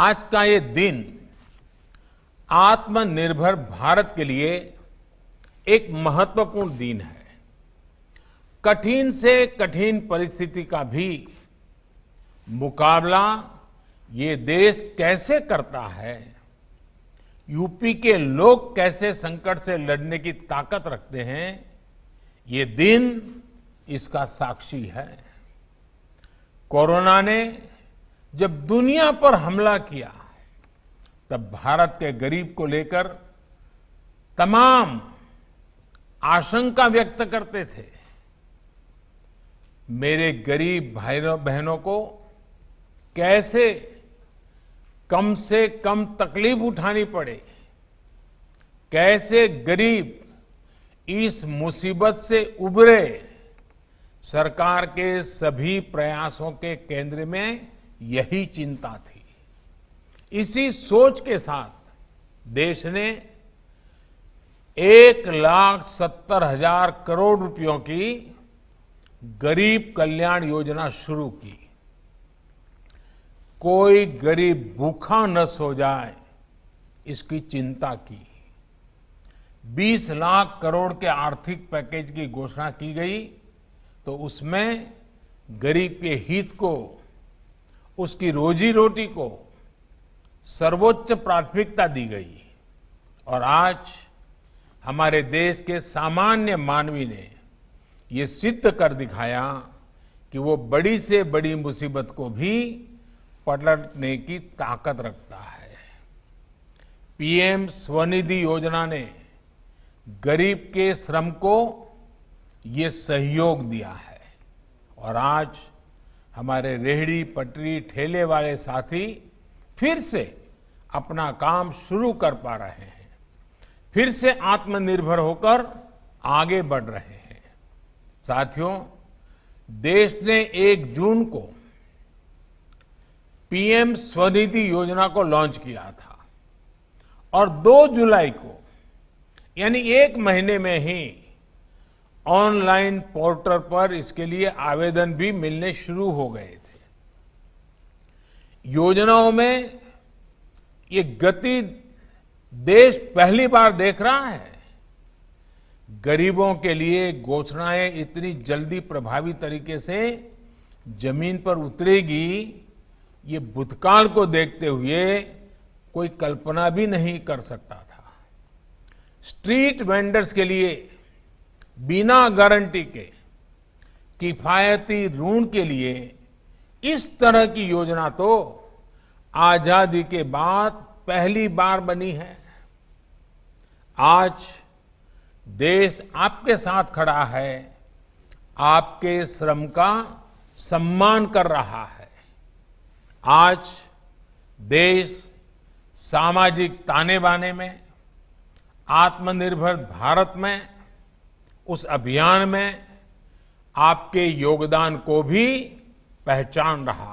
आज का ये दिन आत्मनिर्भर भारत के लिए एक महत्वपूर्ण दिन है कठिन से कठिन परिस्थिति का भी मुकाबला ये देश कैसे करता है यूपी के लोग कैसे संकट से लड़ने की ताकत रखते हैं ये दिन इसका साक्षी है कोरोना ने जब दुनिया पर हमला किया तब भारत के गरीब को लेकर तमाम आशंका व्यक्त करते थे मेरे गरीब भाई बहनों को कैसे कम से कम तकलीफ उठानी पड़े कैसे गरीब इस मुसीबत से उबरे सरकार के सभी प्रयासों के केंद्र में यही चिंता थी इसी सोच के साथ देश ने एक लाख सत्तर हजार करोड़ रुपयों की गरीब कल्याण योजना शुरू की कोई गरीब भूखा न सो जाए इसकी चिंता की 20 लाख करोड़ के आर्थिक पैकेज की घोषणा की गई तो उसमें गरीब के हित को उसकी रोजी रोटी को सर्वोच्च प्राथमिकता दी गई और आज हमारे देश के सामान्य मानवी ने ये सिद्ध कर दिखाया कि वो बड़ी से बड़ी मुसीबत को भी पलटने की ताकत रखता है पीएम स्वनिधि योजना ने गरीब के श्रम को ये सहयोग दिया है और आज हमारे रेहड़ी पटरी ठेले वाले साथी फिर से अपना काम शुरू कर पा रहे हैं फिर से आत्मनिर्भर होकर आगे बढ़ रहे हैं साथियों देश ने एक जून को पीएम स्वनिधि योजना को लॉन्च किया था और 2 जुलाई को यानी एक महीने में ही ऑनलाइन पोर्टल पर इसके लिए आवेदन भी मिलने शुरू हो गए थे योजनाओं में ये गति देश पहली बार देख रहा है गरीबों के लिए घोषणाएं इतनी जल्दी प्रभावी तरीके से जमीन पर उतरेगी ये भूतकाल को देखते हुए कोई कल्पना भी नहीं कर सकता था स्ट्रीट वेंडर्स के लिए बिना गारंटी के किफायती ऋण के लिए इस तरह की योजना तो आजादी के बाद पहली बार बनी है आज देश आपके साथ खड़ा है आपके श्रम का सम्मान कर रहा है आज देश सामाजिक ताने बाने में आत्मनिर्भर भारत में उस अभियान में आपके योगदान को भी पहचान रहा है